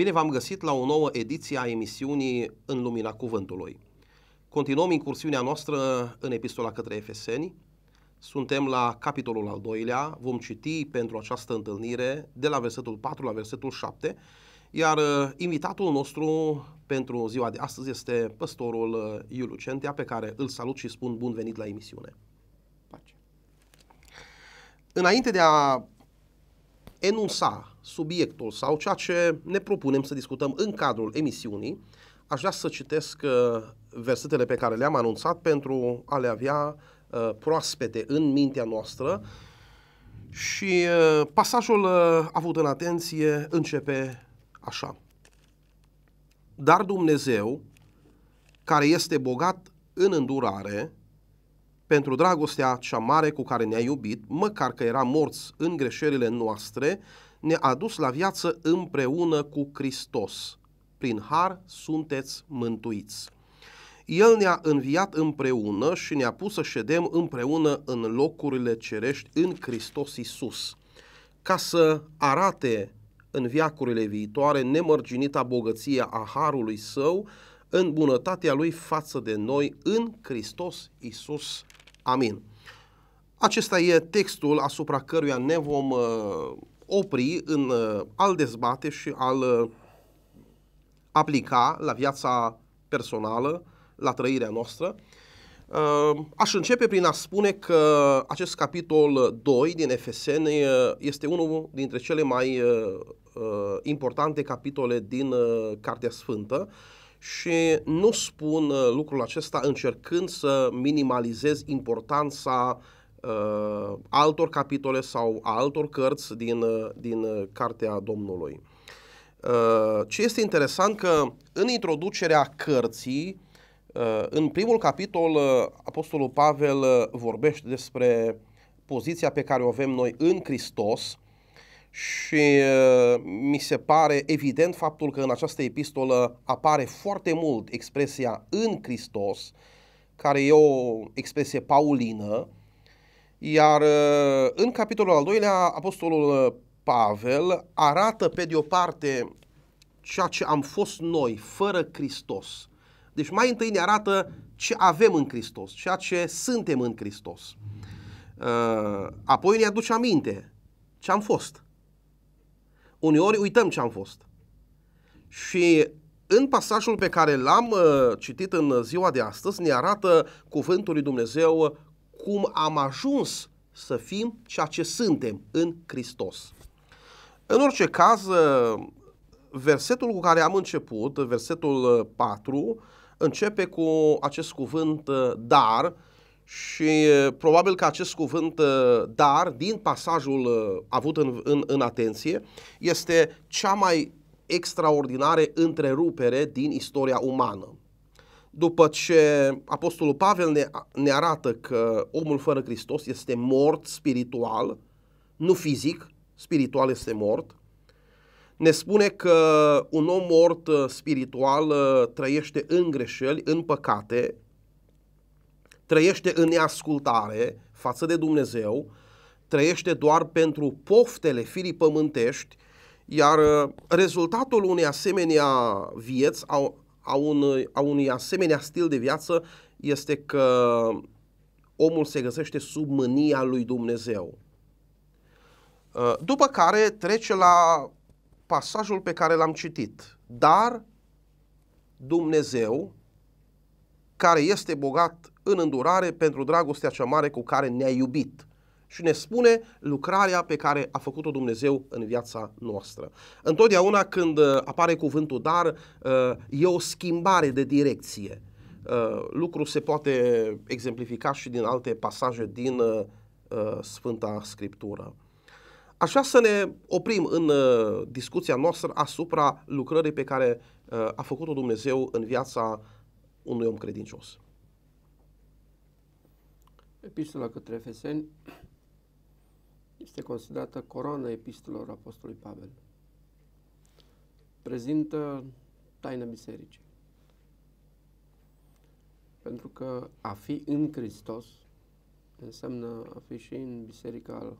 Bine v-am găsit la o nouă ediție a emisiunii În Lumina Cuvântului. Continuăm incursiunea noastră în epistola către Efeseni. Suntem la capitolul al doilea, vom citi pentru această întâlnire de la versetul 4 la versetul 7, iar uh, invitatul nostru pentru ziua de astăzi este păstorul uh, Iuliu Centea, pe care îl salut și spun bun venit la emisiune. Pace. Înainte de a enunța subiectul sau ceea ce ne propunem să discutăm în cadrul emisiunii, aș vrea să citesc uh, versetele pe care le-am anunțat pentru a le avea uh, proaspete în mintea noastră și uh, pasajul avut în atenție începe așa. Dar Dumnezeu, care este bogat în îndurare, pentru dragostea cea mare cu care ne-a iubit, măcar că era morți în greșelile noastre, ne-a adus la viață împreună cu Hristos. Prin har sunteți mântuiți. El ne-a înviat împreună și ne-a pus să ședem împreună în locurile cerești în Hristos Isus, ca să arate în viacurile viitoare nemărginita bogăția a harului său, în bunătatea lui față de noi în Hristos Isus Amin. Acesta e textul asupra căruia ne vom uh, opri în uh, al dezbate și al uh, aplica la viața personală, la trăirea noastră. Aș începe prin a spune că acest capitol 2 din Efeseni este unul dintre cele mai importante capitole din Cartea Sfântă și nu spun uh, lucrul acesta încercând să minimalizez importanța uh, altor capitole sau a altor cărți din, uh, din uh, Cartea Domnului. Uh, ce este interesant că în introducerea cărții, uh, în primul capitol, uh, Apostolul Pavel vorbește despre poziția pe care o avem noi în Hristos și uh, mi se pare evident faptul că în această epistolă apare foarte mult expresia în Hristos, care e o expresie paulină, iar uh, în capitolul al doilea, apostolul uh, Pavel arată pe de o parte ceea ce am fost noi fără Hristos. Deci mai întâi ne arată ce avem în Hristos, ceea ce suntem în Hristos. Apoi ne aduce aminte ce am fost uneori uităm ce am fost. Și în pasajul pe care l-am uh, citit în ziua de astăzi, ne arată cuvântul lui Dumnezeu cum am ajuns să fim ceea ce suntem în Hristos. În orice caz, uh, versetul cu care am început, versetul 4, uh, începe cu acest cuvânt dar, și probabil că acest cuvânt dar, din pasajul avut în, în, în atenție, este cea mai extraordinară întrerupere din istoria umană. După ce Apostolul Pavel ne, ne arată că omul fără Hristos este mort spiritual, nu fizic, spiritual este mort, ne spune că un om mort spiritual trăiește în greșeli, în păcate, trăiește în neascultare față de Dumnezeu, trăiește doar pentru poftele firii pământești, iar uh, rezultatul unei asemenea vieți, a, a, un, a unui asemenea stil de viață, este că omul se găsește sub mânia lui Dumnezeu. Uh, după care trece la pasajul pe care l-am citit. Dar Dumnezeu, care este bogat în îndurare pentru dragostea cea mare cu care ne-a iubit. Și ne spune lucrarea pe care a făcut-o Dumnezeu în viața noastră. Întotdeauna când uh, apare cuvântul dar, uh, e o schimbare de direcție. Uh, lucru se poate exemplifica și din alte pasaje din Sfânta Scriptură. Așa să ne oprim în discuția noastră asupra lucrării pe care a făcut-o Dumnezeu în viața unui om credincios. Epistola către Efeseni este considerată coroana epistolelor Apostolului Pavel. Prezintă taina bisericii. Pentru că a fi în Hristos înseamnă a fi și în biserica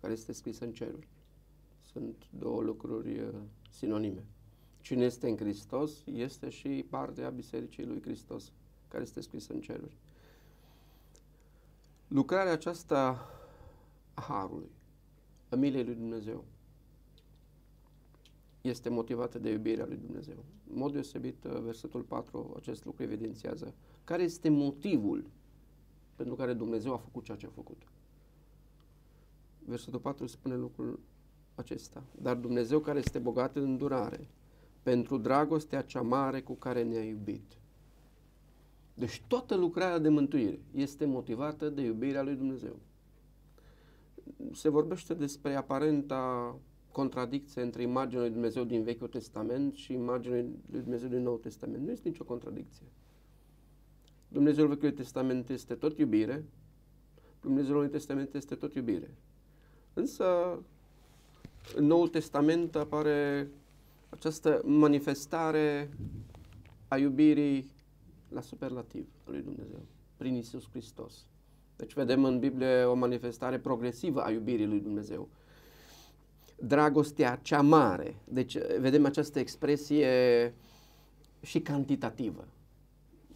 care este scrisă în ceruri. Sunt două lucruri uh, sinonime. Cine este în Hristos este și partea bisericii lui Hristos care este scrisă în ceruri lucrarea aceasta a Harului, a milei lui Dumnezeu, este motivată de iubirea lui Dumnezeu. În mod deosebit, uh, versetul 4, acest lucru evidențiază care este motivul pentru care Dumnezeu a făcut ceea ce a făcut. Versetul 4 spune lucrul acesta. Dar Dumnezeu care este bogat în durare pentru dragostea cea mare cu care ne-a iubit, deci toată lucrarea de mântuire este motivată de iubirea lui Dumnezeu. Se vorbește despre aparenta contradicție între imaginea lui Dumnezeu din Vechiul Testament și imaginea lui Dumnezeu din Noul Testament. Nu este nicio contradicție. Dumnezeul Vechiului Testament este tot iubire, Dumnezeul Noului Testament este tot iubire. Însă, în Noul Testament apare această manifestare a iubirii la superlativ al lui Dumnezeu, prin Isus Hristos. Deci vedem în Biblie o manifestare progresivă a iubirii lui Dumnezeu. Dragostea cea mare, deci vedem această expresie și cantitativă.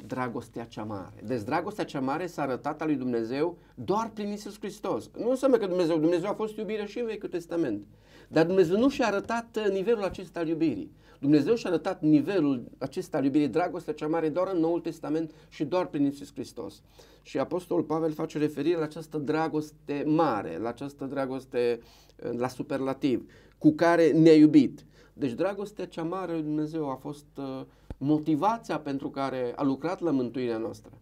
Dragostea cea mare. Deci dragostea cea mare s-a arătat a lui Dumnezeu doar prin Isus Hristos. Nu înseamnă că Dumnezeu, Dumnezeu a fost iubire și în Vechiul Testament. Dar Dumnezeu nu și-a arătat nivelul acesta al iubirii. Dumnezeu și-a arătat nivelul acesta al iubirii, dragostea cea mare, doar în Noul Testament și doar prin Iisus Hristos. Și Apostolul Pavel face referire la această dragoste mare, la această dragoste eh, la superlativ, cu care ne-a iubit. Deci dragostea cea mare lui Dumnezeu a fost eh, motivația pentru care a lucrat la mântuirea noastră.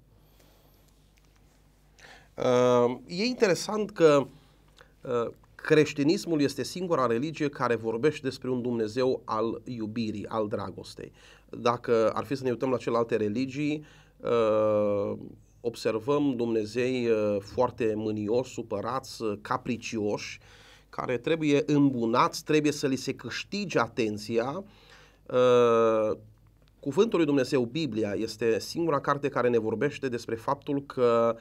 Uh, e interesant că creștinismul este singura religie care vorbește despre un Dumnezeu al iubirii, al dragostei. Dacă ar fi să ne uităm la celelalte religii, uh, observăm Dumnezei uh, foarte mânioși, supărați, uh, capricioși, care trebuie îmbunați, trebuie să li se câștige atenția. Cuvântul lui Dumnezeu, Biblia, este singura carte care ne vorbește despre faptul că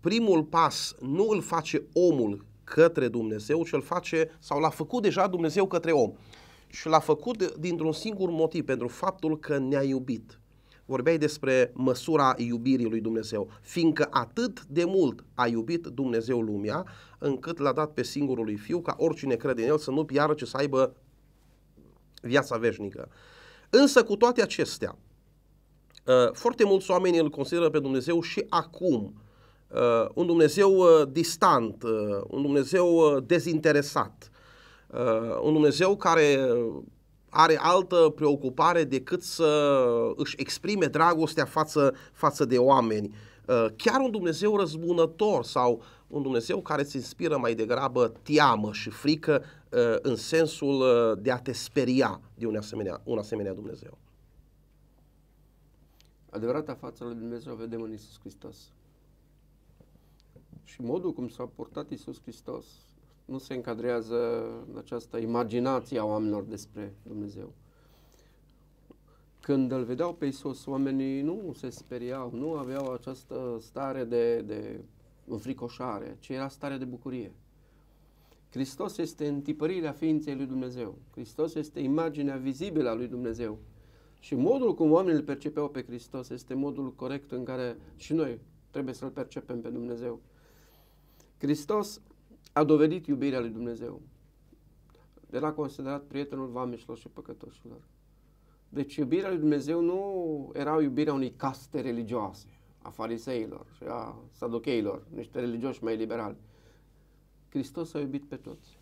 primul pas nu îl face omul către Dumnezeu și îl face sau l-a făcut deja Dumnezeu către om. Și l-a făcut dintr-un singur motiv, pentru faptul că ne-a iubit. Vorbeai despre măsura iubirii lui Dumnezeu, fiindcă atât de mult a iubit Dumnezeu lumea, încât l-a dat pe singurul lui Fiu ca oricine crede în el să nu piară, ci să aibă viața veșnică. Însă cu toate acestea, ă, foarte mulți oameni îl consideră pe Dumnezeu și acum uh, un Dumnezeu uh, distant, uh, un Dumnezeu uh, dezinteresat, uh, un Dumnezeu care are altă preocupare decât să își exprime dragostea față, față de oameni. Uh, chiar un Dumnezeu răzbunător sau un Dumnezeu care îți inspiră mai degrabă teamă și frică uh, în sensul uh, de a te speria de un asemenea, un asemenea Dumnezeu. Adevărata față lui Dumnezeu o vedem în Isus Hristos și modul cum s-a purtat Isus Hristos nu se încadrează în această imaginație a oamenilor despre Dumnezeu. Când îl vedeau pe Isus, oamenii nu se speriau, nu aveau această stare de, de înfricoșare, ci era stare de bucurie. Hristos este întipărirea ființei lui Dumnezeu. Hristos este imaginea vizibilă a lui Dumnezeu. Și modul cum oamenii îl percepeau pe Hristos este modul corect în care și noi trebuie să-L percepem pe Dumnezeu. Hristos a dovedit iubirea lui Dumnezeu. Era considerat prietenul vameșilor și păcătoșilor. Deci iubirea lui Dumnezeu nu era iubirea unei caste religioase, a fariseilor și a saducheilor, niște religioși mai liberali. Hristos a iubit pe toți.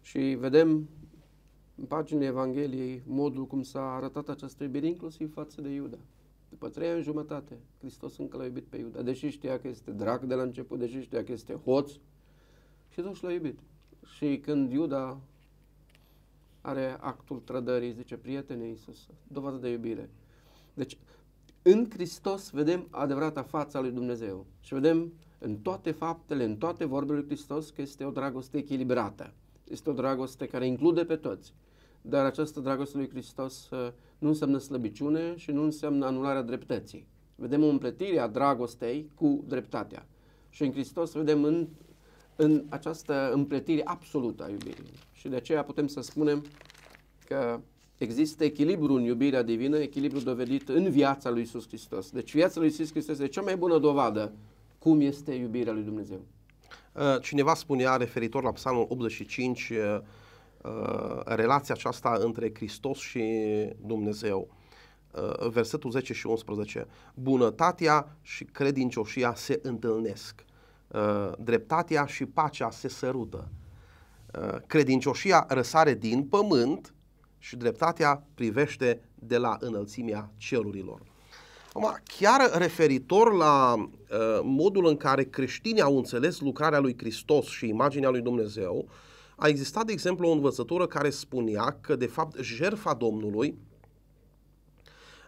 Și vedem în paginile Evangheliei modul cum s-a arătat această iubire, inclusiv față de Iuda. După trei ani jumătate, Hristos încă l-a iubit pe Iuda, deși știa că este drac de la început, deși știa că este hoț, și totuși l-a iubit. Și când Iuda are actul trădării, zice, prietene Iisus, dovadă de iubire. Deci, în Hristos vedem adevărata fața lui Dumnezeu și vedem în toate faptele, în toate vorbele lui Hristos că este o dragoste echilibrată. Este o dragoste care include pe toți. Dar această dragoste lui Hristos uh, nu înseamnă slăbiciune și nu înseamnă anularea dreptății. Vedem o împletire a dragostei cu dreptatea. Și în Hristos vedem în, în această împletire absolută a iubirii. Și de aceea putem să spunem că există echilibru în iubirea divină, echilibru dovedit în viața lui Isus Hristos. Deci viața lui Isus Hristos este cea mai bună dovadă cum este iubirea lui Dumnezeu. Uh, cineva spunea referitor la Psalmul 85 Uh, relația aceasta între Hristos și Dumnezeu. Uh, versetul 10 și 11. Bunătatea și credincioșia se întâlnesc. Uh, dreptatea și pacea se sărută. credincioșia răsare din pământ și dreptatea privește de la înălțimea cerurilor. chiar referitor la modul în care creștinii au înțeles lucrarea lui Hristos și imaginea lui Dumnezeu, a existat, de exemplu, o învățătură care spunea că, de fapt, jertfa Domnului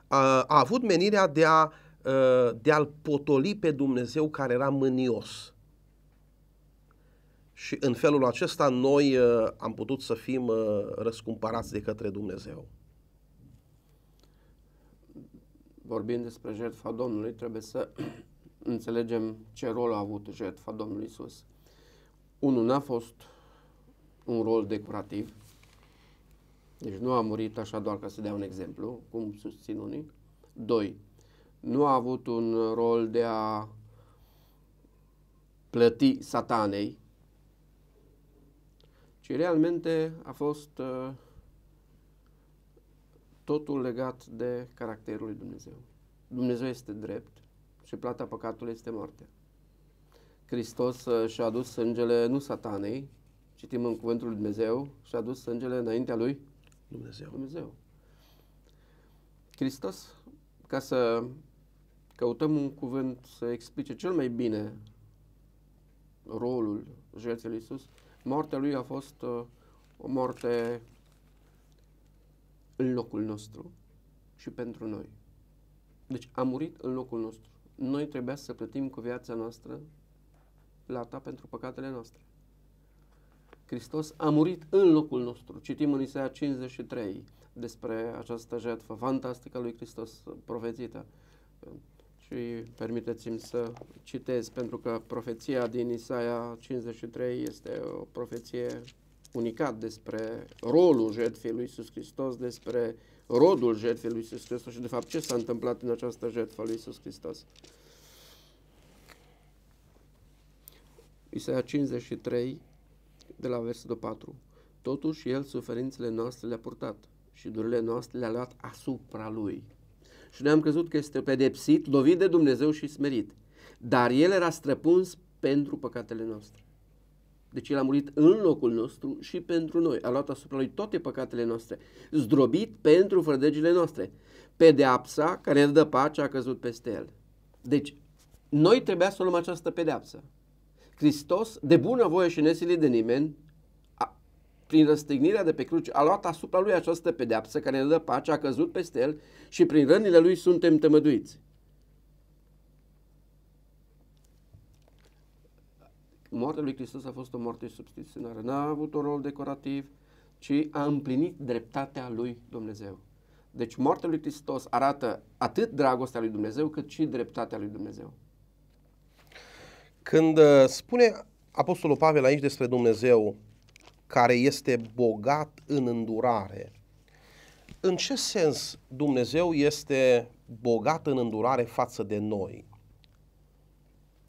a, avut menirea de, a, ă, de a-l potoli pe Dumnezeu care era mânios. Și în felul acesta noi ă, am putut să fim ă, răscumpărați de către Dumnezeu. Vorbind despre jertfa Domnului, trebuie să înțelegem ce rol a avut jertfa Domnului Isus. Unul n-a fost un rol decorativ. Deci nu a murit așa doar ca să dea un exemplu, cum susțin unii. Doi, nu a avut un rol de a plăti satanei, ci realmente a fost uh, totul legat de caracterul lui Dumnezeu. Dumnezeu este drept și plata păcatului este moartea. Hristos uh, și-a adus sângele nu satanei, citim în Cuvântul lui Dumnezeu, și-a dus sângele înaintea lui Dumnezeu. Dumnezeu. Hristos, ca să căutăm un cuvânt să explice cel mai bine rolul jertfei lui Iisus, moartea lui a fost uh, o moarte în locul nostru și pentru noi. Deci a murit în locul nostru. Noi trebuia să plătim cu viața noastră plata pentru păcatele noastre. Hristos a murit în locul nostru. Citim în Isaia 53 despre această jertfă fantastică a lui Hristos profețită. Și permiteți-mi să citez, pentru că profeția din Isaia 53 este o profeție unicat despre rolul jertfei lui Iisus Hristos, despre rodul jertfei lui Iisus Hristos și de fapt ce s-a întâmplat în această jertfă lui Iisus Hristos. Isaia 53 de la versetul 4. Totuși, El suferințele noastre le-a purtat și durile noastre le-a luat asupra Lui. Și noi am crezut că este pedepsit, lovit de Dumnezeu și smerit. Dar El era străpuns pentru păcatele noastre. Deci El a murit în locul nostru și pentru noi. A luat asupra Lui toate păcatele noastre. Zdrobit pentru frădegile noastre. Pedeapsa care îl dă pace a căzut peste El. Deci, noi trebuia să luăm această pedeapsă. Hristos, de bună voie și nesili de nimeni, a, prin răstignirea de pe cruce, a luat asupra lui această pedeapsă care ne dă pace, a căzut peste el și prin rănile lui suntem tămăduiți. Moartea lui Hristos a fost o moarte substituționară. N-a avut un rol decorativ, ci a împlinit dreptatea lui Dumnezeu. Deci moartea lui Hristos arată atât dragostea lui Dumnezeu, cât și dreptatea lui Dumnezeu. Când uh, spune Apostolul Pavel aici despre Dumnezeu care este bogat în îndurare, în ce sens Dumnezeu este bogat în îndurare față de noi?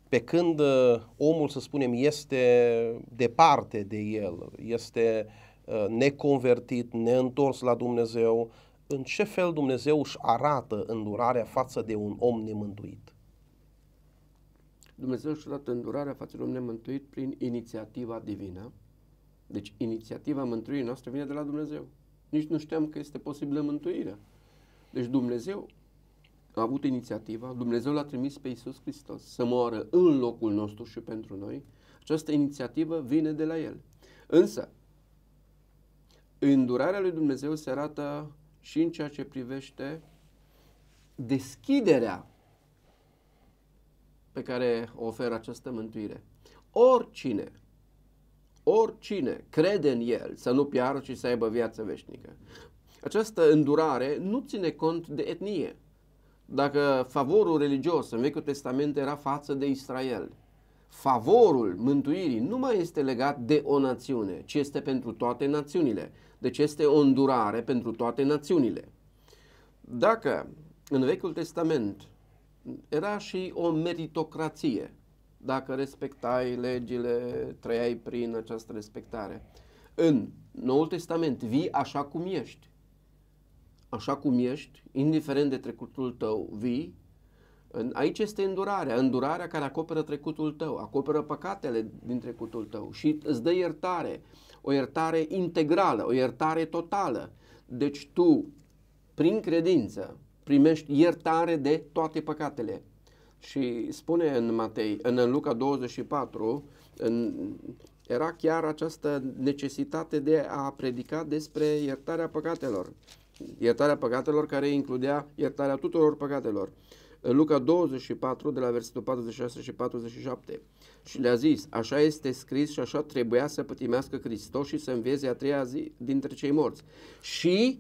Pe când uh, omul, să spunem, este departe de el, este uh, neconvertit, neîntors la Dumnezeu, în ce fel Dumnezeu își arată îndurarea față de un om nemântuit? Dumnezeu și-a dat îndurarea față de om nemântuit prin inițiativa divină. Deci inițiativa mântuirii noastre vine de la Dumnezeu. Nici nu știam că este posibilă mântuirea. Deci Dumnezeu a avut inițiativa, Dumnezeu l-a trimis pe Iisus Hristos să moară în locul nostru și pentru noi. Această inițiativă vine de la El. Însă, îndurarea lui Dumnezeu se arată și în ceea ce privește deschiderea pe care o oferă această mântuire. Oricine, oricine crede în El să nu piară, ci să aibă viață veșnică. Această îndurare nu ține cont de etnie. Dacă favorul religios în Vechiul Testament era față de Israel, favorul mântuirii nu mai este legat de o națiune, ci este pentru toate națiunile. Deci este o îndurare pentru toate națiunile. Dacă în Vechiul Testament era și o meritocrație. Dacă respectai legile, trăiai prin această respectare. În Noul Testament vii așa cum ești. Așa cum ești, indiferent de trecutul tău, vii. Aici este îndurarea, îndurarea care acoperă trecutul tău, acoperă păcatele din trecutul tău și îți dă iertare, o iertare integrală, o iertare totală. Deci tu, prin credință, primești iertare de toate păcatele. Și spune în Matei, în Luca 24, în, era chiar această necesitate de a predica despre iertarea păcatelor. Iertarea păcatelor care includea iertarea tuturor păcatelor. În Luca 24, de la versetul 46 și 47. Și le-a zis, așa este scris și așa trebuia să pătimească Hristos și să învieze a treia zi dintre cei morți. Și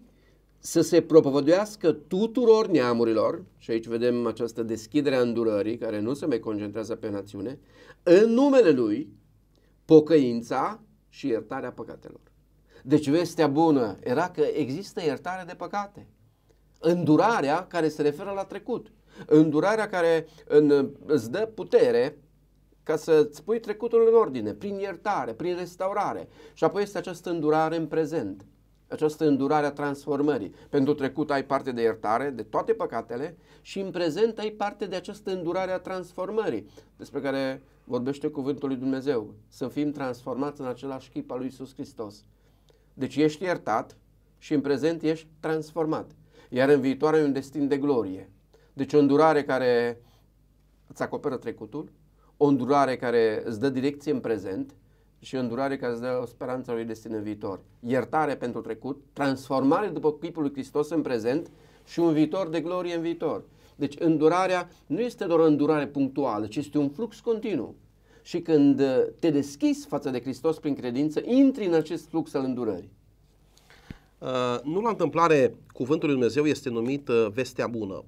să se propovăduiască tuturor neamurilor, și aici vedem această deschidere a îndurării, care nu se mai concentrează pe națiune, în numele Lui, pocăința și iertarea păcatelor. Deci vestea bună era că există iertare de păcate. Îndurarea care se referă la trecut. Îndurarea care în, îți dă putere ca să îți pui trecutul în ordine, prin iertare, prin restaurare. Și apoi este această îndurare în prezent această îndurare a transformării. Pentru trecut ai parte de iertare de toate păcatele și în prezent ai parte de această îndurare a transformării, despre care vorbește cuvântul lui Dumnezeu. Să fim transformați în același chip al lui Isus Hristos. Deci ești iertat și în prezent ești transformat. Iar în viitoare ai un destin de glorie. Deci o îndurare care îți acoperă trecutul, o îndurare care îți dă direcție în prezent și îndurare care îți dă o speranță lui destin în viitor. Iertare pentru trecut, transformare după chipul lui Hristos în prezent și un viitor de glorie în viitor. Deci îndurarea nu este doar o îndurare punctuală, ci este un flux continuu. Și când uh, te deschizi față de Hristos prin credință, intri în acest flux al îndurării. Uh, nu la întâmplare, cuvântul lui Dumnezeu este numit uh, vestea bună.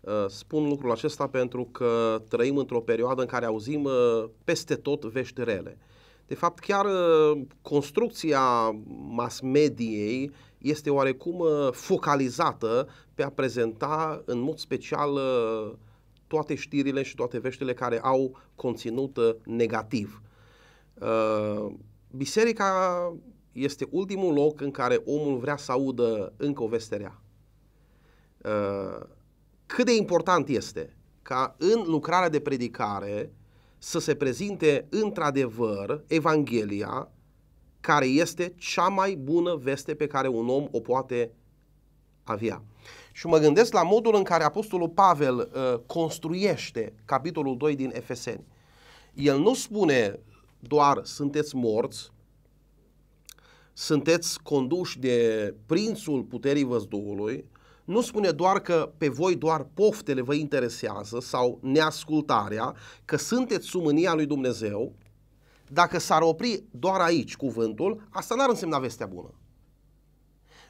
Uh, spun lucrul acesta pentru că trăim într-o perioadă în care auzim uh, peste tot vești rele. Uh, de fapt, chiar uh, construcția mass mediei este oarecum uh, focalizată pe a prezenta în mod special uh, toate știrile și toate veștile care au conținut negativ. Biserica este ultimul loc în care omul vrea să audă încă o vesterea. Cât de important este ca în lucrarea de predicare să se prezinte într-adevăr Evanghelia, care este cea mai bună veste pe care un om o poate avea. Și mă gândesc la modul în care Apostolul Pavel uh, construiește capitolul 2 din Efeseni. El nu spune doar sunteți morți, sunteți conduși de prințul puterii văzduhului, nu spune doar că pe voi doar poftele vă interesează sau neascultarea, că sunteți sumânia lui Dumnezeu, dacă s-ar opri doar aici cuvântul, asta n-ar însemna vestea bună.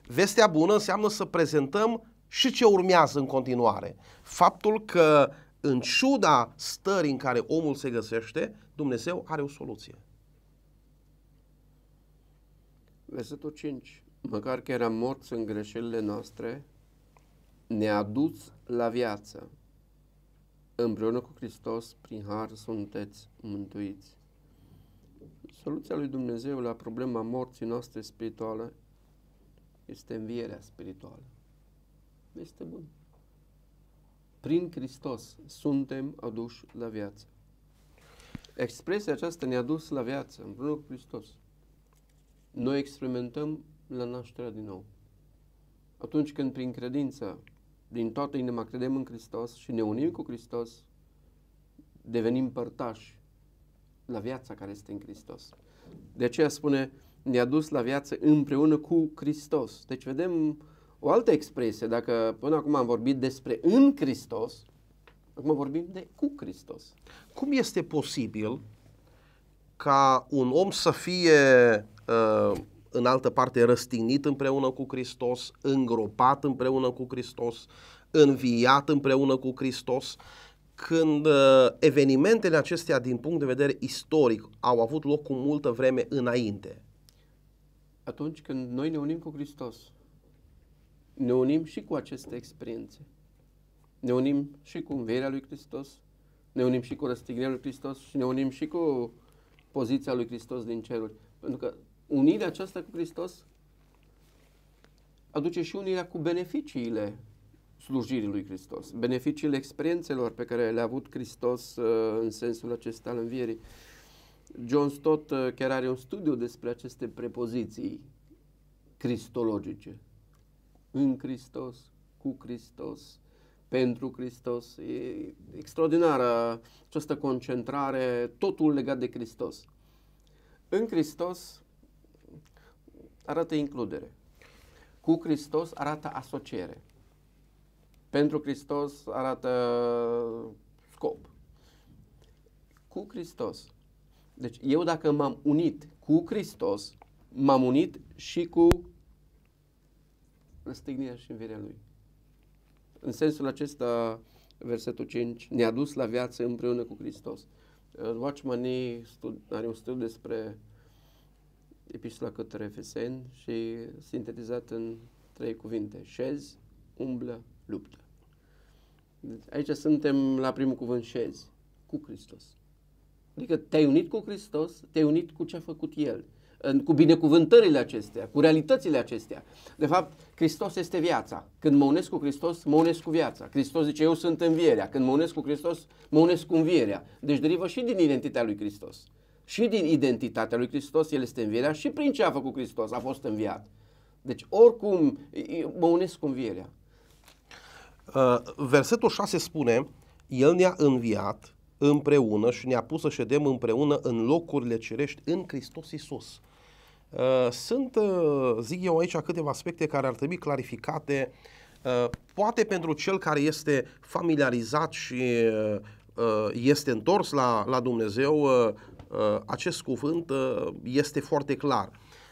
Vestea bună înseamnă să prezentăm și ce urmează în continuare. Faptul că în ciuda stării în care omul se găsește, Dumnezeu are o soluție. Versetul 5. Măcar că eram morți în greșelile noastre, ne-a la viață. Împreună cu Hristos, prin har, sunteți mântuiți. Soluția lui Dumnezeu la problema morții noastre spirituale este învierea spirituală. Este bun. Prin Hristos suntem aduși la viață. Expresia aceasta ne-a dus la viață, împreună cu Hristos. Noi experimentăm la nașterea din nou. Atunci când prin credință din toată inima credem în Hristos și ne unim cu Hristos, devenim părtași la viața care este în Hristos. De aceea spune, ne-a dus la viață împreună cu Hristos. Deci vedem o altă expresie. Dacă până acum am vorbit despre în Hristos, acum vorbim de cu Hristos. Cum este posibil ca un om să fie uh, în altă parte răstignit împreună cu Hristos, îngropat împreună cu Hristos, înviat împreună cu Hristos, când uh, evenimentele acestea din punct de vedere istoric au avut loc cu multă vreme înainte. Atunci când noi ne unim cu Hristos, ne unim și cu aceste experiențe. Ne unim și cu învierea lui Hristos, ne unim și cu răstignirea lui Hristos și ne unim și cu poziția lui Hristos din ceruri. Pentru că unirea aceasta cu Hristos aduce și unirea cu beneficiile slujirii lui Hristos, beneficiile experiențelor pe care le-a avut Hristos uh, în sensul acesta al învierii. John Stott uh, chiar are un studiu despre aceste prepoziții cristologice. În Hristos, cu Hristos, pentru Hristos. E extraordinară această concentrare, totul legat de Hristos. În Hristos, arată includere. Cu Hristos arată asociere. Pentru Hristos arată scop. Cu Hristos. Deci eu dacă m-am unit cu Hristos, m-am unit și cu răstignirea și învierea Lui. În sensul acesta, versetul 5, ne-a dus la viață împreună cu Hristos. Watchman are un studiu despre epistola către F.S.N. și sintetizat în trei cuvinte. Șez, umblă, luptă. Deci aici suntem la primul cuvânt șezi, cu Hristos. Adică te-ai unit cu Hristos, te-ai unit cu ce a făcut El, cu binecuvântările acestea, cu realitățile acestea. De fapt, Hristos este viața. Când mă unesc cu Hristos, mă unesc cu viața. Hristos zice, eu sunt învierea. Când mă unesc cu Hristos, mă unesc cu învierea. Deci derivă și din identitatea lui Hristos și din identitatea lui Hristos, El este învierea și prin ce a făcut Hristos, a fost înviat. Deci oricum mă unesc cu învierea. Uh, versetul 6 spune, El ne-a înviat împreună și ne-a pus să ședem împreună în locurile cerești în Hristos Iisus. Uh, sunt, uh, zic eu aici, câteva aspecte care ar trebui clarificate, poate pentru cel care este familiarizat și este întors la, la Dumnezeu, Uh, acest cuvânt uh, este foarte clar.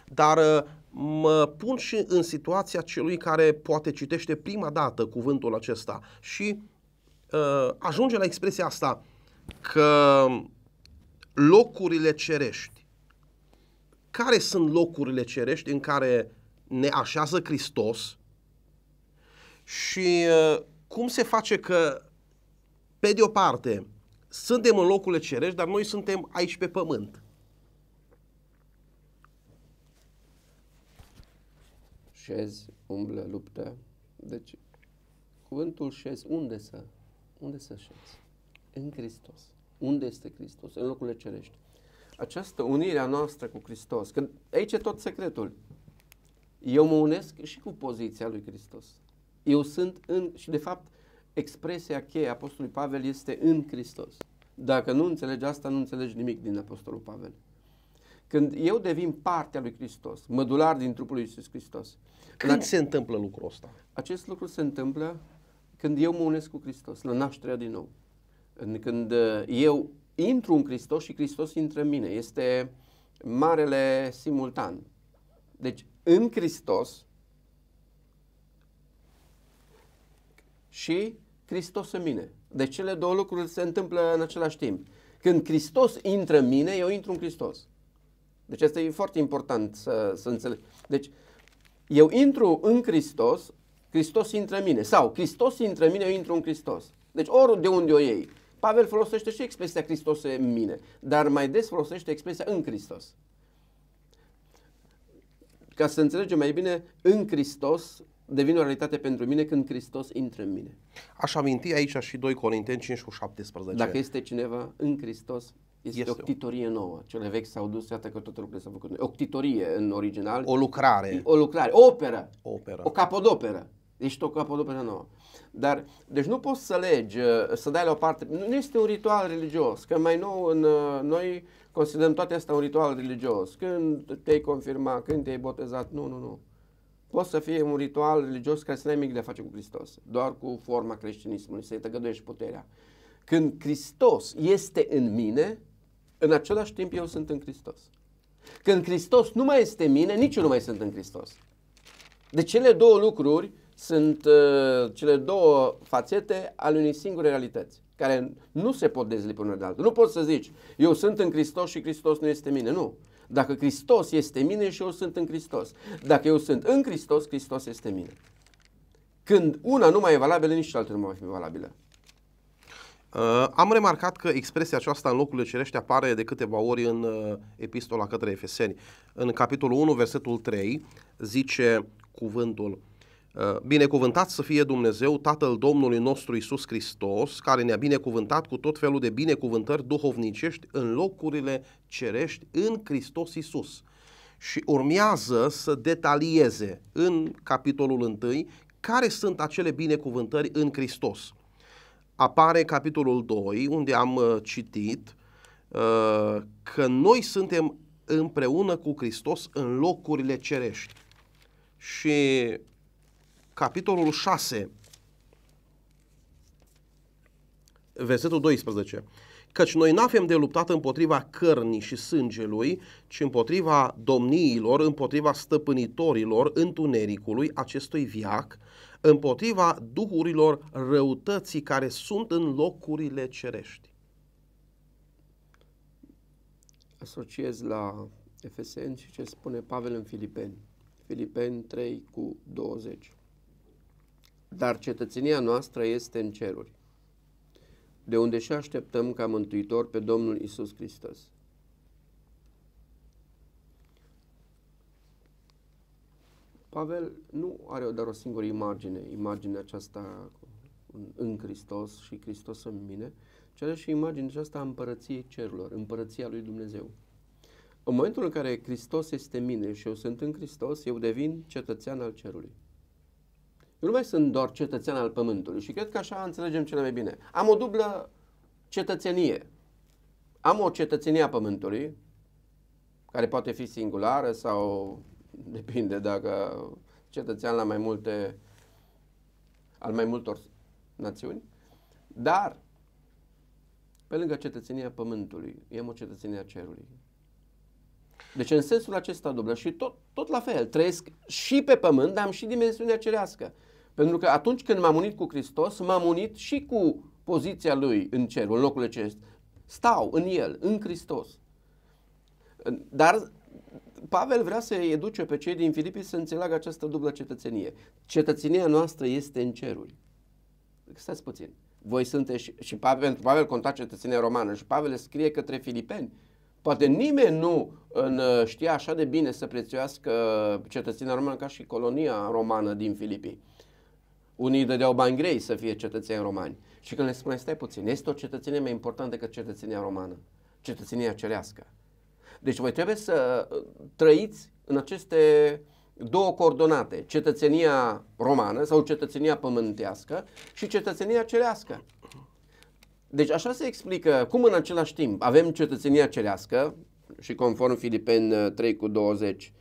Dar uh, mă pun și în situația celui care poate citește prima dată cuvântul acesta și ajunge la expresia asta că locurile cerești. Care sunt locurile cerești în care ne așează Hristos și cum se face că, pe de o parte, suntem în locurile cerești, dar noi suntem aici pe pământ. Șez, umblă, luptă. Deci, cuvântul șez, unde să? Unde să șez? În Hristos. Unde este Hristos? În locurile cerești. Această unire a noastră cu Hristos, că aici e tot secretul. Eu mă unesc și cu poziția lui Hristos. Eu sunt în, și de fapt, expresia cheie a Apostolului Pavel este în Hristos. Dacă nu înțelegi asta, nu înțelegi nimic din Apostolul Pavel. Când eu devin partea lui Hristos, mădular din trupul lui Iisus Hristos. Când la... se întâmplă lucrul ăsta? Acest lucru se întâmplă când eu mă unesc cu Hristos, la nașterea din nou. Când uh, eu intru în Hristos și Hristos intră în mine. Este marele simultan. Deci, în Hristos și Hristos în mine. Deci cele două lucruri se întâmplă în același timp. Când Hristos intră în mine, eu intru în Hristos. Deci asta e foarte important să, să înțeleg. Deci eu intru în Hristos, Hristos intră în mine. Sau Hristos intră în mine, eu intru în Hristos. Deci ori de unde o iei. Pavel folosește și expresia Hristos în mine, dar mai des folosește expresia în Hristos. Ca să înțelegem mai bine, în Hristos devine o realitate pentru mine când Hristos intră în mine. Aș aminti aici și 2 Corinteni 5 cu 17. Dacă este cineva în Hristos, este, este o ctitorie nouă. Cele vechi s-au dus, iată că toate lucrurile s-au făcut. O ctitorie în original. O lucrare. O lucrare, o operă. O operă. O capodoperă. Ești o capodoperă nouă. Dar, deci nu poți să legi, uh, să dai la o parte. Nu este un ritual religios. Că mai nou în, uh, noi considerăm toate astea un ritual religios. Când te-ai confirmat, când te-ai botezat. Nu, nu, nu poate să fie un ritual religios care să nu ai nimic de a face cu Hristos, doar cu forma creștinismului, să-i tăgăduiești puterea. Când Hristos este în mine, în același timp eu sunt în Hristos. Când Hristos nu mai este în mine, nici eu nu mai sunt în Hristos. Deci cele două lucruri sunt uh, cele două fațete ale unei singure realități, care nu se pot dezlipi una de alta. Nu poți să zici, eu sunt în Hristos și Hristos nu este în mine. Nu. Dacă Hristos este mine și eu sunt în Hristos. Dacă eu sunt în Hristos, Hristos este mine. Când una nu mai e valabilă, nici cealaltă nu mai e valabilă. Uh, am remarcat că expresia aceasta în locurile cerești apare de câteva ori în uh, epistola către Efeseni. În capitolul 1, versetul 3, zice cuvântul Uh, binecuvântat să fie Dumnezeu, Tatăl Domnului nostru Isus Hristos, care ne-a binecuvântat cu tot felul de binecuvântări duhovnicești în locurile cerești în Hristos Isus. Și urmează să detalieze în capitolul 1 care sunt acele binecuvântări în Hristos. Apare capitolul 2, unde am uh, citit uh, că noi suntem împreună cu Hristos în locurile cerești. Și capitolul 6, versetul 12. Căci noi n-avem de luptat împotriva cărnii și sângelui, ci împotriva domniilor, împotriva stăpânitorilor întunericului acestui viac, împotriva duhurilor răutății care sunt în locurile cerești. Asociez la Efeseni și ce spune Pavel în Filipeni. Filipeni 3 cu 20 dar cetățenia noastră este în ceruri, de unde și așteptăm ca mântuitor pe Domnul Isus Hristos. Pavel nu are doar o singură imagine, imaginea aceasta în Hristos și Hristos în mine, ci are și imaginea aceasta a împărăției cerurilor, împărăția lui Dumnezeu. În momentul în care Hristos este mine și eu sunt în Hristos, eu devin cetățean al cerului. Eu nu mai sunt doar cetățean al pământului și cred că așa înțelegem cel mai bine. Am o dublă cetățenie. Am o cetățenie a pământului, care poate fi singulară sau depinde dacă cetățean la mai multe al mai multor națiuni, dar pe lângă cetățenia pământului, am o cetățenie a cerului. Deci în sensul acesta dublă și tot, tot la fel, trăiesc și pe pământ, dar am și dimensiunea cerească. Pentru că atunci când m-am unit cu Hristos, m-am unit și cu poziția Lui în cer, în locul acest. Stau în El, în Hristos. Dar Pavel vrea să educe pe cei din Filipii să înțeleagă această dublă cetățenie. Cetățenia noastră este în ceruri. Stați puțin. Voi sunteți și Pavel, pentru Pavel conta cetățenia romană și Pavel scrie către filipeni. Poate nimeni nu în, știa așa de bine să prețuiască cetățenia romană ca și colonia romană din Filipii. Unii dădeau bani grei să fie cetățeni romani. Și când le spune, stai puțin, este o cetățenie mai importantă decât cetățenia romană, cetățenia cerească. Deci voi trebuie să uh, trăiți în aceste două coordonate, cetățenia romană sau cetățenia pământească și cetățenia cerească. Deci așa se explică cum în același timp avem cetățenia cerească și conform Filipen 3 uh, cu 20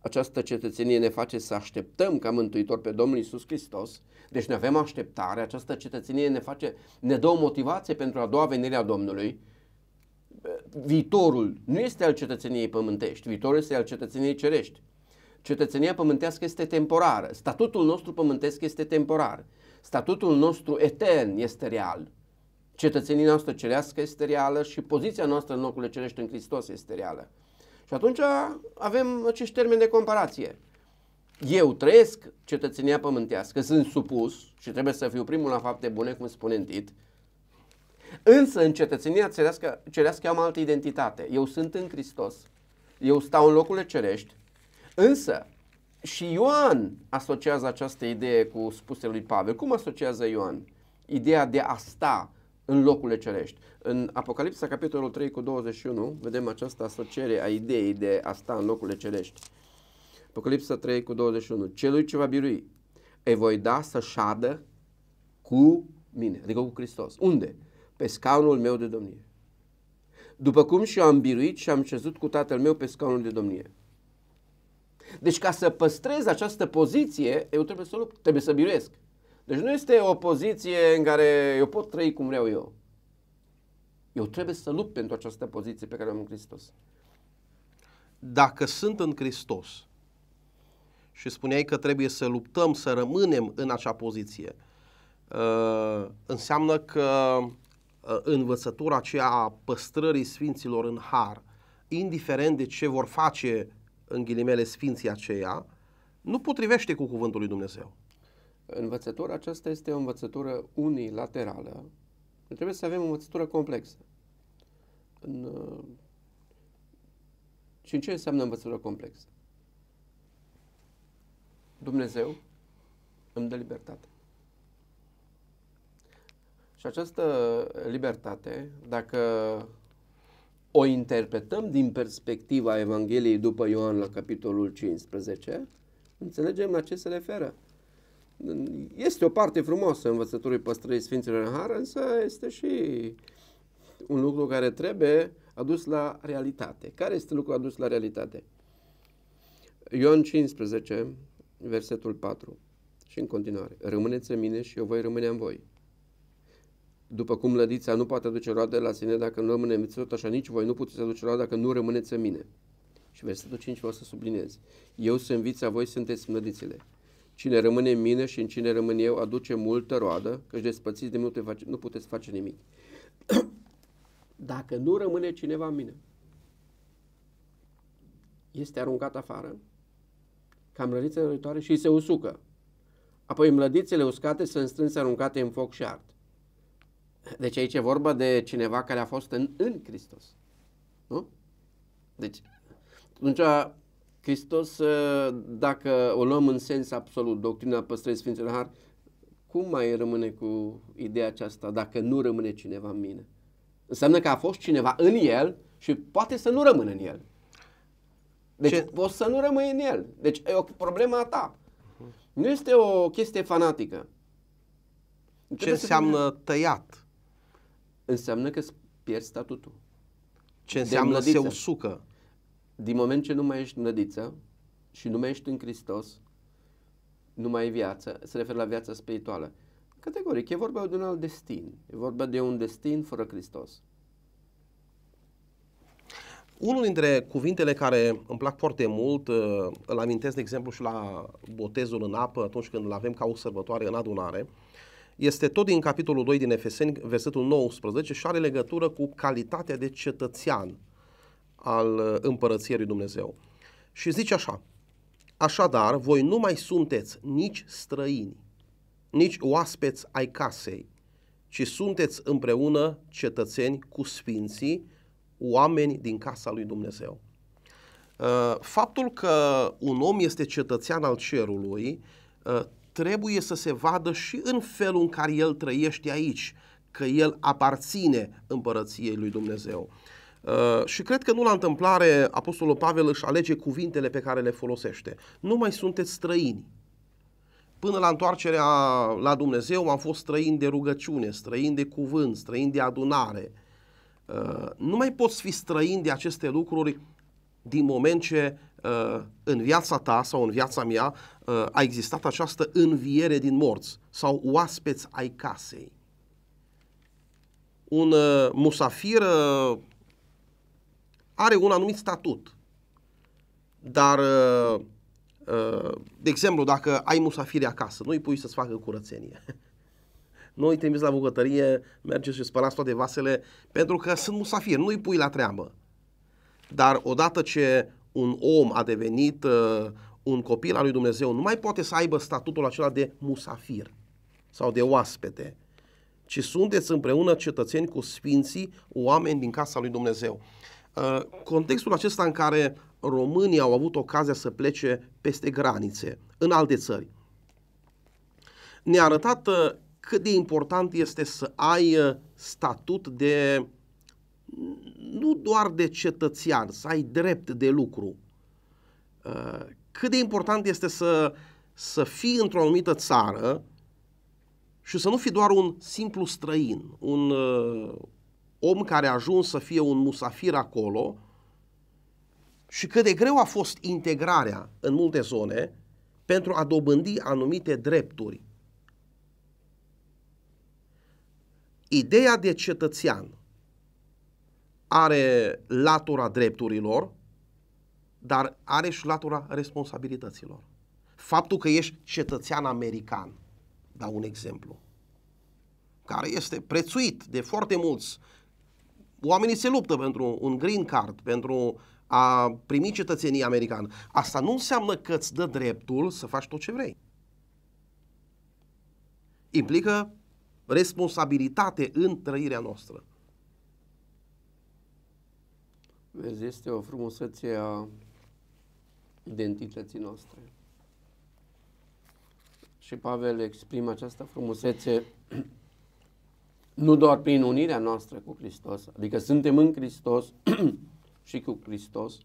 această cetățenie ne face să așteptăm ca Mântuitor pe Domnul Isus Hristos, deci ne avem așteptare, această cetățenie ne face, ne dă o motivație pentru a doua venire a Domnului, viitorul nu este al cetățeniei pământești, viitorul este al cetățeniei cerești. Cetățenia pământească este temporară, statutul nostru pământesc este temporar, statutul nostru etern este real, cetățenia noastră cerească este reală și poziția noastră în locurile cerești în Hristos este reală. Și atunci avem acești termeni de comparație. Eu trăiesc cetățenia pământească, sunt supus și trebuie să fiu primul la fapte bune, cum spune în Tit, însă în cetățenia cerească, cerească am altă identitate. Eu sunt în Hristos, eu stau în locurile cerești, însă și Ioan asociază această idee cu spusele lui Pavel. Cum asociază Ioan? Ideea de a sta în locurile cerești. În Apocalipsa, capitolul 3 cu 21, vedem această asociere a ideii de a sta în locurile cerești. Apocalipsa 3 cu 21. Celui ce va birui, îi voi da să șadă cu mine, adică cu Hristos. Unde? Pe scaunul meu de domnie. După cum și eu am biruit și am cezut cu tatăl meu pe scaunul de domnie. Deci ca să păstrez această poziție, eu trebuie să lupt, trebuie să biruiesc. Deci nu este o poziție în care eu pot trăi cum vreau eu. Eu trebuie să lupt pentru această poziție pe care o am în Hristos. Dacă sunt în Hristos și spuneai că trebuie să luptăm, să rămânem în acea poziție, uh, înseamnă că uh, învățătura aceea a păstrării Sfinților în har, indiferent de ce vor face în ghilimele Sfinții aceia, nu potrivește cu Cuvântul lui Dumnezeu învățătura aceasta este o învățătură unilaterală. Trebuie să avem o învățătură complexă. În, uh, și în ce înseamnă învățătură complexă? Dumnezeu îmi dă libertate. Și această libertate, dacă o interpretăm din perspectiva Evangheliei după Ioan la capitolul 15, înțelegem la ce se referă. Este o parte frumoasă a învățăturii păstrării Sfinților în Har, însă este și un lucru care trebuie adus la realitate. Care este lucrul adus la realitate? Ioan 15, versetul 4 și în continuare. Rămâneți în mine și eu voi rămâne în voi. După cum lădița nu poate aduce roade la sine dacă nu rămâne în tot așa nici voi nu puteți aduce roade dacă nu rămâneți în mine. Și versetul 5 vreau să subliniez. Eu sunt vița, voi sunteți mlădițele. Cine rămâne în mine și în cine rămân eu aduce multă roadă, căci despățiți de multe face, nu puteți face nimic. Dacă nu rămâne cineva în mine, este aruncat afară, ca mlădițele răitoare și se usucă. Apoi mlădițele uscate sunt strânse aruncate în foc și ard. Deci aici e vorba de cineva care a fost în, în Hristos. Nu? Deci, atunci Hristos, ă, dacă o luăm în sens absolut, doctrina păstrării Sfinților Har, cum mai rămâne cu ideea aceasta dacă nu rămâne cineva în mine? Înseamnă că a fost cineva în el și poate să nu rămână în el. Deci Ce? poți să nu rămâi în el. Deci e o problemă a ta. Mhm. Nu este o chestie fanatică. Ce Trebuie înseamnă tăiat? Înseamnă că pierzi statutul. Ce înseamnă se usucă? din moment ce nu mai ești nădiță și nu mai ești în Hristos, nu mai e viață, se referă la viața spirituală. Categoric, e vorba de un alt destin. E vorba de un destin fără Hristos. Unul dintre cuvintele care îmi plac foarte mult, uh, îl amintesc de exemplu și la botezul în apă, atunci când îl avem ca o sărbătoare în adunare, este tot din capitolul 2 din Efeseni, versetul 19 și are legătură cu calitatea de cetățean al uh, împărăției lui Dumnezeu. Și zice așa, așadar, voi nu mai sunteți nici străini, nici oaspeți ai casei, ci sunteți împreună cetățeni cu sfinții, oameni din casa lui Dumnezeu. Uh, faptul că un om este cetățean al cerului uh, trebuie să se vadă și în felul în care el trăiește aici, că el aparține împărăției lui Dumnezeu. Uh, și cred că nu la întâmplare Apostolul Pavel își alege cuvintele pe care le folosește. Nu mai sunteți străini. Până la întoarcerea la Dumnezeu am fost străini de rugăciune, străini de cuvânt, străini de adunare. Uh, nu mai poți fi străin de aceste lucruri din moment ce uh, în viața ta sau în viața mea uh, a existat această înviere din morți sau oaspeți ai casei. Un uh, musafir uh, are un anumit statut. Dar, uh, uh, de exemplu, dacă ai musafiri acasă, nu îi pui să-ți facă curățenie. Nu îi trimiți la bucătărie, mergeți și spălați toate vasele, pentru că sunt musafiri, nu îi pui la treabă. Dar odată ce un om a devenit uh, un copil al lui Dumnezeu, nu mai poate să aibă statutul acela de musafir sau de oaspete, ci sunteți împreună cetățeni cu sfinții, oameni din casa lui Dumnezeu. Uh, contextul acesta în care românii au avut ocazia să plece peste granițe, în alte țări, ne-a arătat uh, cât de important este să ai uh, statut de nu doar de cetățean, să ai drept de lucru. Cât de important este să, să fii într-o anumită țară și să nu fii doar un simplu străin, un om care a ajuns să fie un musafir acolo și cât de greu a fost integrarea în multe zone pentru a dobândi anumite drepturi. Ideea de cetățean are latura drepturilor, dar are și latura responsabilităților. Faptul că ești cetățean american, dau un exemplu, care este prețuit de foarte mulți oamenii se luptă pentru un green card, pentru a primi cetățenia americană. Asta nu înseamnă că îți dă dreptul să faci tot ce vrei. Implică responsabilitate în trăirea noastră. Vezi, este o frumusețe a identității noastre. Și Pavel exprimă această frumusețe nu doar prin unirea noastră cu Hristos, adică suntem în Hristos și cu Hristos,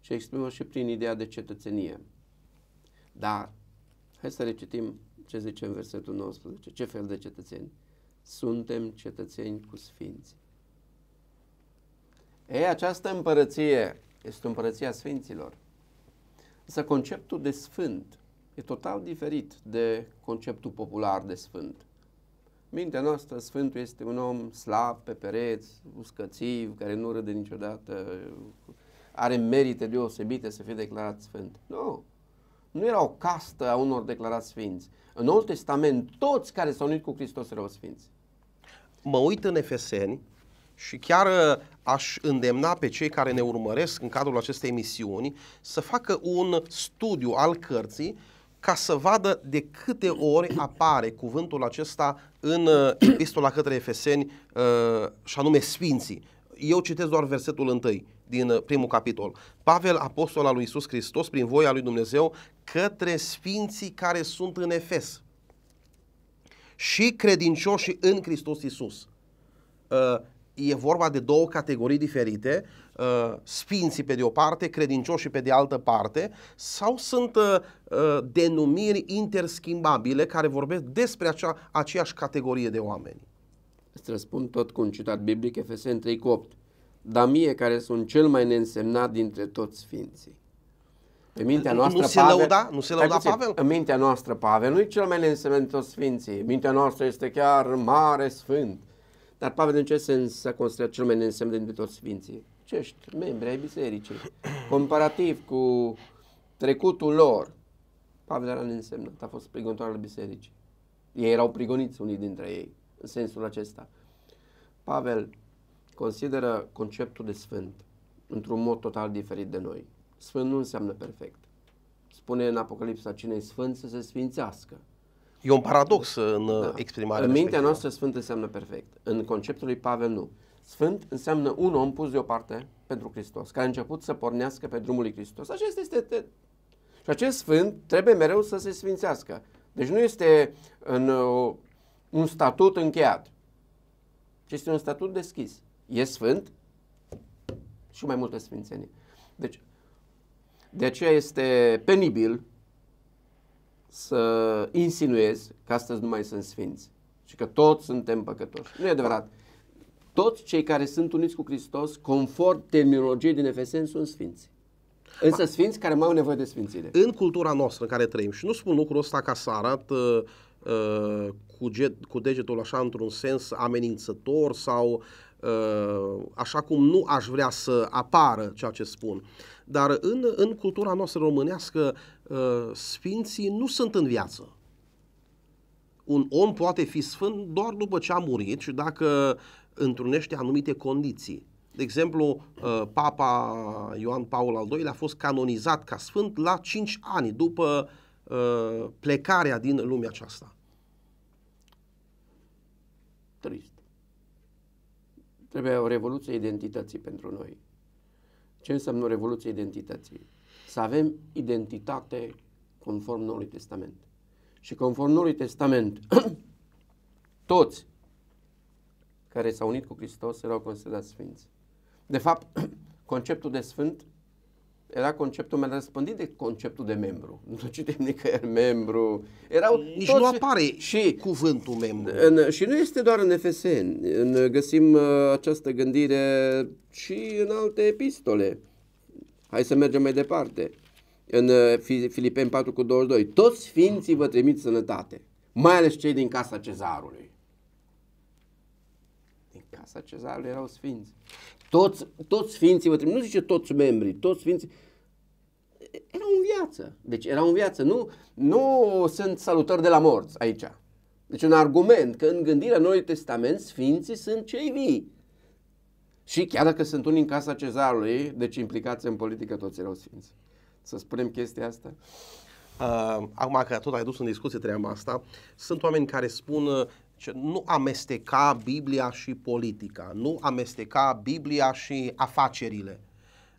și exprimă și prin ideea de cetățenie. Dar, hai să recitim ce zice în versetul 19. Ce fel de cetățeni? Suntem cetățeni cu sfinți. Ei, această împărăție este împărăția sfinților. Însă conceptul de sfânt e total diferit de conceptul popular de sfânt. Mintea noastră, Sfântul este un om slab, pe pereți, uscățiv, care nu râde niciodată, are merite deosebite să fie declarat sfânt. Nu. Nu era o castă a unor declarați sfinți. În Noul Testament, toți care s-au unit cu Hristos erau sfinți. Mă uit în Efeseni și chiar uh, aș îndemna pe cei care ne urmăresc în cadrul acestei emisiuni să facă un studiu al cărții ca să vadă de câte ori apare cuvântul acesta în uh, epistola către Efeseni uh, și anume Sfinții. Eu citesc doar versetul întâi din uh, primul capitol. Pavel, apostol al lui Isus Hristos, prin voia lui Dumnezeu, către Sfinții care sunt în Efes și credincioșii în Hristos Isus e vorba de două categorii diferite, uh, sfinții pe de o parte, credincioșii pe de altă parte, sau sunt uh, uh denumiri interschimbabile care vorbesc despre acea, aceeași categorie de oameni? Îți răspund tot cu un citat biblic, Efesen 3 cu 8. Dar mie care sunt cel mai neînsemnat dintre toți sfinții. Pe mintea noastră nu se Pavel, lăuda, nu se lăuda puțin, Pavel? În mintea noastră Pavel nu e cel mai neînsemnat dintre toți sfinții. Mintea noastră este chiar mare sfânt. Dar Pavel în ce sens s-a considerat cel mai neînsemn dintre toți sfinții? Acești membri ai bisericii, comparativ cu trecutul lor, Pavel era neînsemnat, a fost prigonitoare al bisericii. Ei erau prigoniți unii dintre ei, în sensul acesta. Pavel consideră conceptul de sfânt într-un mod total diferit de noi. Sfânt nu înseamnă perfect. Spune în Apocalipsa, cine e sfânt să se sfințească. E un paradox în da. Uh, exprimarea În mintea noastră sfânt înseamnă perfect. În conceptul lui Pavel nu. Sfânt înseamnă un om pus deoparte pentru Hristos, care a început să pornească pe drumul lui Hristos. Acesta este... Te... Și acest sfânt trebuie mereu să se sfințească. Deci nu este în, uh, un statut încheiat, ci este un statut deschis. E sfânt și mai multe sfințenii. Deci, de aceea este penibil să insinuezi că astăzi nu mai sunt sfinți și că toți suntem păcătoși. Nu e adevărat. Toți cei care sunt uniți cu Hristos, conform terminologiei din Efeseni, sunt sfinți. Însă sfinți care mai au nevoie de sfințire. În cultura noastră în care trăim, și nu spun lucrul ăsta ca să arată uh, uh, cu, get, cu degetul așa într-un sens amenințător sau uh, așa cum nu aș vrea să apară ceea ce spun. Dar în, în cultura noastră românească Uh, sfinții nu sunt în viață. Un om poate fi sfânt doar după ce a murit și dacă întrunește anumite condiții. De exemplu, uh, Papa Ioan Paul al II-lea a fost canonizat ca sfânt la 5 ani după uh, plecarea din lumea aceasta. Trist. Trebuie o revoluție identității pentru noi. Ce înseamnă o revoluție identității? să avem identitate conform Noului Testament. Și conform Noului Testament, toți care s-au unit cu Hristos erau considerați sfinți. De fapt, conceptul de sfânt era conceptul mai răspândit de conceptul de membru. Nu citim nicăieri membru. Erau Nici toți... nu apare și cuvântul membru. În, și nu este doar în Efeseni. În, găsim uh, această gândire și în alte epistole. Hai să mergem mai departe. În uh, Filipeni 4 cu 22. Toți ființii vă trimit sănătate, mai ales cei din casa cezarului. Din casa cezarului erau sfinți. Toți, toți sfinții vă trimit, nu zice toți membrii, toți sfinții erau în viață. Deci erau în viață. Nu, nu sunt salutări de la morți aici. Deci un argument că în gândirea Noului Testament sfinții sunt cei vii. Și chiar dacă sunt unii în casa cezarului, deci implicați în politică, toți erau sfinți. Să spunem chestia asta? Uh, acum că tot ai dus în discuție treaba asta, sunt oameni care spun uh, nu amesteca Biblia și politica, nu amesteca Biblia și afacerile.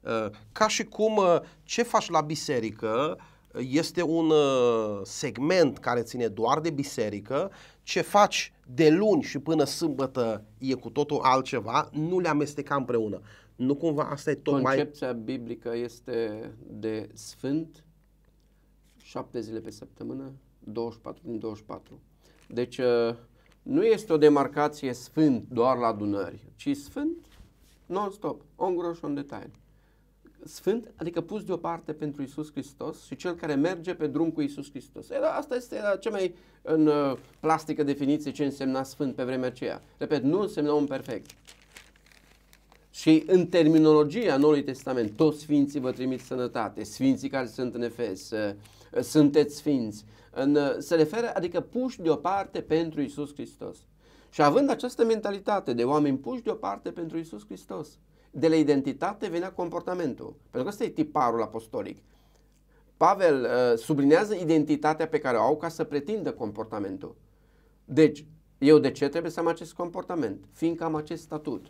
Uh, ca și cum uh, ce faci la biserică uh, este un uh, segment care ține doar de biserică, ce faci de luni și până sâmbătă e cu totul altceva, nu le amesteca împreună. Nu cumva asta e tocmai... Concepția biblică este de sfânt, șapte zile pe săptămână, 24 din 24. Deci uh, nu este o demarcație sfânt doar la adunări, ci sfânt non-stop, on groș, on detail sfânt, adică pus deoparte pentru Isus Hristos și cel care merge pe drum cu Isus Hristos. Era, asta este era cea mai în uh, plastică definiție ce însemna sfânt pe vremea aceea. Repet, nu însemna un perfect. Și în terminologia Noului Testament, toți sfinții vă trimit sănătate, sfinții care sunt în Efes, uh, uh, sunteți sfinți, în, se referă, adică puși deoparte pentru Isus Hristos. Și având această mentalitate de oameni puși deoparte pentru Isus Hristos, de la identitate venea comportamentul. Pentru că ăsta e tiparul apostolic. Pavel uh, sublinează identitatea pe care o au ca să pretindă comportamentul. Deci, eu de ce trebuie să am acest comportament? Fiindcă am acest statut.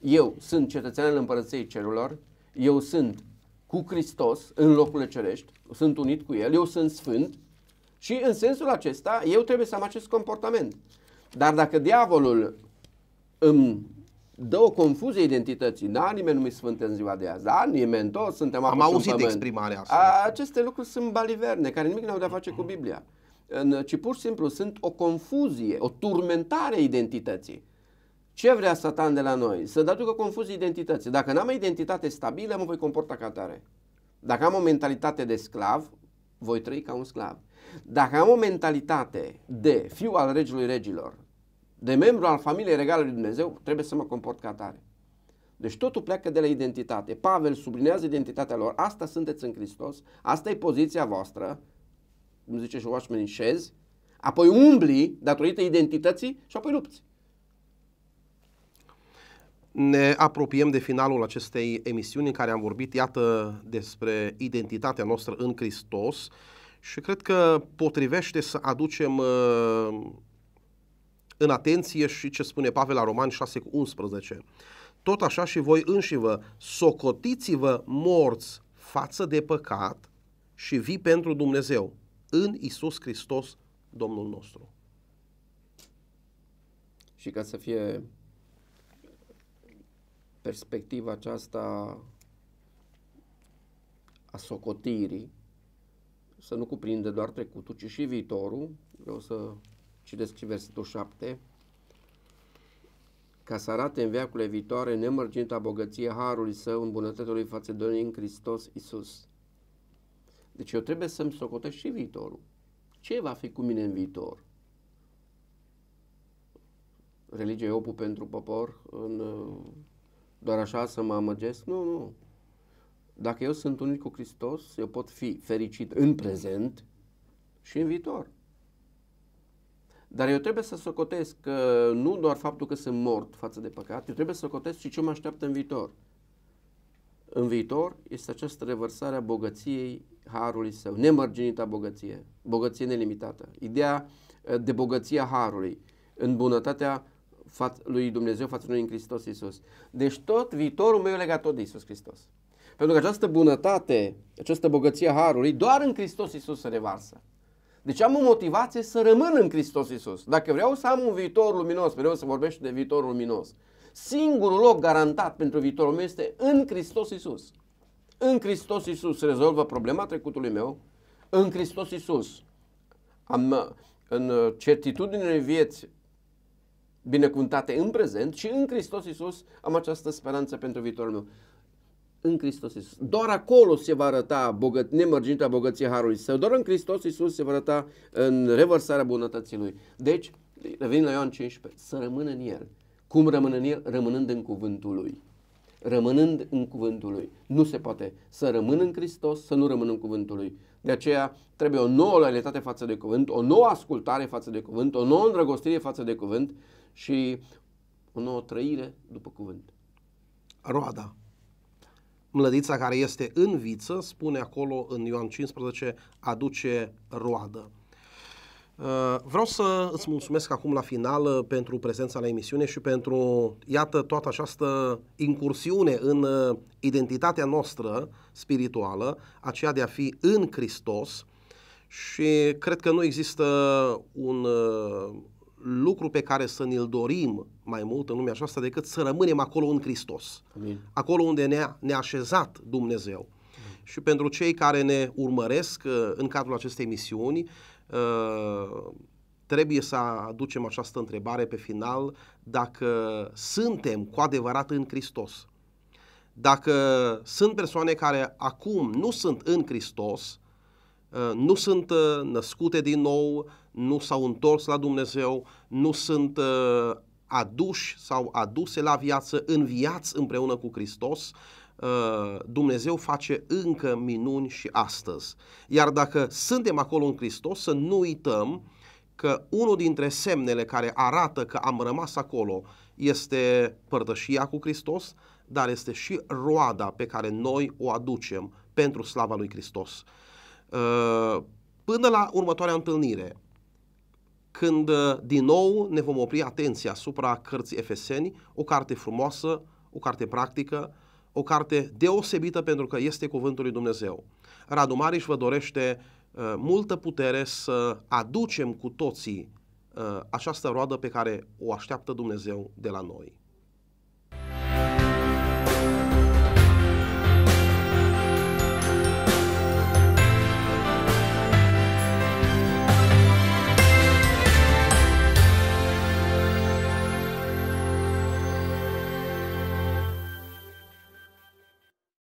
Eu sunt cetățean al împărăției cerurilor, eu sunt cu Hristos în locurile cerești, sunt unit cu El, eu sunt sfânt și în sensul acesta eu trebuie să am acest comportament. Dar dacă diavolul îmi dă o confuzie identității. Da, nimeni nu i sfânt în ziua de azi. Da, nimeni toți suntem Am auzit pământ. exprimarea asta. Aceste lucruri sunt baliverne, care nimic nu au de-a face cu Biblia. Ci pur și simplu sunt o confuzie, o turmentare identității. Ce vrea Satan de la noi? Să aducă confuzie identității. Dacă n-am o identitate stabilă, mă voi comporta ca tare. Dacă am o mentalitate de sclav, voi trăi ca un sclav. Dacă am o mentalitate de fiu al regelui regilor, de membru al familiei regale lui Dumnezeu, trebuie să mă comport ca atare. Deci totul pleacă de la identitate. Pavel sublinează identitatea lor. Asta sunteți în Hristos, asta e poziția voastră, cum zice și Washman, șezi, apoi umbli datorită identității și apoi lupți. Ne apropiem de finalul acestei emisiuni în care am vorbit, iată, despre identitatea noastră în Hristos și cred că potrivește să aducem uh, în atenție și ce spune Pavel la Roman 6 cu 11. Tot așa și voi înșivă, socotiți-vă morți față de păcat și vii pentru Dumnezeu în Isus Hristos, Domnul nostru. Și ca să fie perspectiva aceasta a socotirii, să nu cuprinde doar trecutul, ci și viitorul, vreau să Citesc și versetul 7. Ca să arate în veacurile viitoare nemărginita bogăție harului său în bunătatea lui față de noi în Hristos Isus. Deci eu trebuie să-mi socotesc și viitorul. Ce va fi cu mine în viitor? Religia e opul pentru popor? În, uh, doar așa să mă amăgesc? Nu, nu. Dacă eu sunt unit cu Hristos, eu pot fi fericit în prezent și în viitor. Dar eu trebuie să socotesc că nu doar faptul că sunt mort față de păcat, eu trebuie să socotesc și ce mă așteaptă în viitor. În viitor este această revărsare a bogăției harului său, nemărginită bogăție, bogăție nelimitată. Ideea eh, de bogăția harului în bunătatea lui Dumnezeu față de noi în Hristos Iisus. Deci tot viitorul meu e legat tot de Iisus Hristos. Pentru că această bunătate, această bogăție a harului, doar în Hristos Iisus se revarsă. Deci am o motivație să rămân în Hristos Isus. Dacă vreau să am un viitor luminos, vreau să vorbești de viitor luminos. Singurul loc garantat pentru viitorul meu este în Hristos Isus. În Hristos Isus rezolvă problema trecutului meu. În Hristos Isus am în certitudine vieți binecuvântate în prezent și în Hristos Isus am această speranță pentru viitorul meu în Hristos Iisus. Doar acolo se va arăta bogăt, nemărginită bogăție Harului Său. Doar în Hristos Iisus se va arăta în revărsarea bunătății Lui. Deci, revenim la Ioan 15, să rămână în El. Cum rămână în El? Rămânând în cuvântul Lui. Rămânând în cuvântul Lui. Nu se poate să rămân în Hristos, să nu rămân în cuvântul Lui. De aceea trebuie o nouă loialitate față de cuvânt, o nouă ascultare față de cuvânt, o nouă îndrăgostire față de cuvânt și o nouă trăire după cuvânt. Roada mlădița care este în viță, spune acolo în Ioan 15, aduce roadă. Uh, vreau să îți mulțumesc acum la final uh, pentru prezența la emisiune și pentru, iată, toată această incursiune în uh, identitatea noastră spirituală, aceea de a fi în Hristos și cred că nu există un lucru pe care să ne-l dorim mai mult în lumea aceasta decât să rămânem acolo în Hristos. Amin. Acolo unde ne-a, ne așezat Dumnezeu. Amin. Și pentru cei care ne urmăresc uh, în cadrul acestei misiuni, uh, trebuie să aducem această întrebare pe final dacă suntem cu adevărat în Hristos. Dacă sunt persoane care acum nu sunt în Hristos, Uh, nu sunt uh, născute din nou, nu s-au întors la Dumnezeu, nu sunt uh, aduși sau aduse la viață, în viață împreună cu Hristos, Dumnezeu face încă minuni și astăzi. Iar dacă suntem acolo în Hristos, să nu uităm că unul dintre semnele care arată că am rămas acolo este părtășia cu Hristos, dar este și roada pe care noi o aducem pentru slava lui Hristos. Uh, până la următoarea întâlnire, când uh, din nou ne vom opri atenția asupra cărții Efeseni, o carte frumoasă, o carte practică, o carte deosebită pentru că este Cuvântul lui Dumnezeu. Radu Mariș vă dorește uh, multă putere să aducem cu toții această roadă pe care o așteaptă Dumnezeu de la noi.